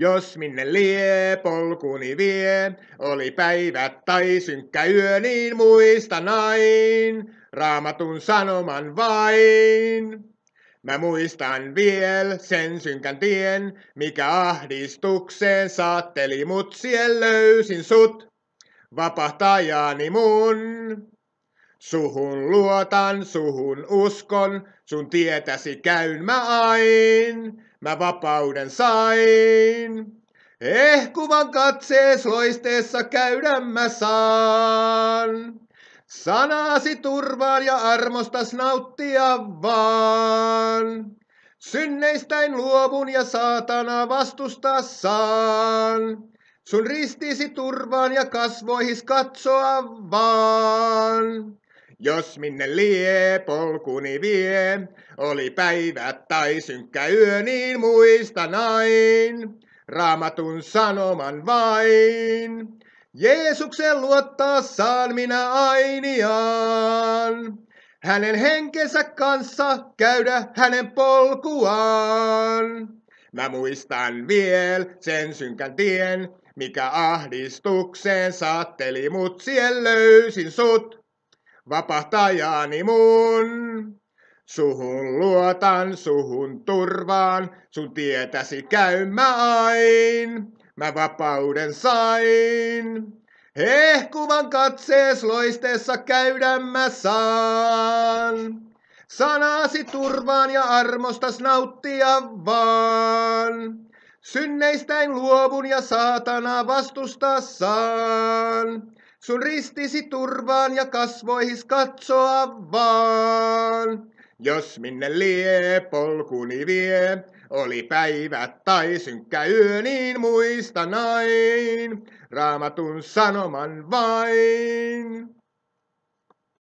Jos minne lie polkuni vie, oli päivä tai synkkä yö, niin muista näin, raamatun sanoman vain. Mä muistan viel sen synkän tien, mikä ahdistukseen saatteli mut, siellä löysin sut, vapahtajani mun. Suhun luotan, suhun uskon, sun tietäsi käyn mä ain, mä vapauden sain. Ehkuvan katsees loisteessa käydä mä saan. Sanasi turvaan ja armostas nauttia vaan. Synneistäin luovun ja saatana vastusta saan. Sun ristisi turvaan ja kasvoihis katsoa vaan. Jos minne lie polkuni vie, oli päivä tai synkkä yö, niin muista näin. Raamatun sanoman vain. Jeesuksen luottaa saan minä ainiaan. Hänen henkensä kanssa käydä hänen polkuaan. Mä muistan vielä sen synkän tien, mikä ahdistukseen saatteli mut, siellä löysin sut vapahtajani mun. Suhun luotan, suhun turvaan, sun tietäsi käyn mä ain. Mä vapauden sain. Hehkuvan katsees loisteessa käydä mä saan. Sanasi turvaan ja armostas nauttia vaan. Synneistäin luovun ja saatana vastusta saan. Sun ristisi turvaan ja kasvoihis katsoa vaan. Jos minne lie polkuni vie, oli päivä tai synkkä yö, niin muista näin, raamatun sanoman vain.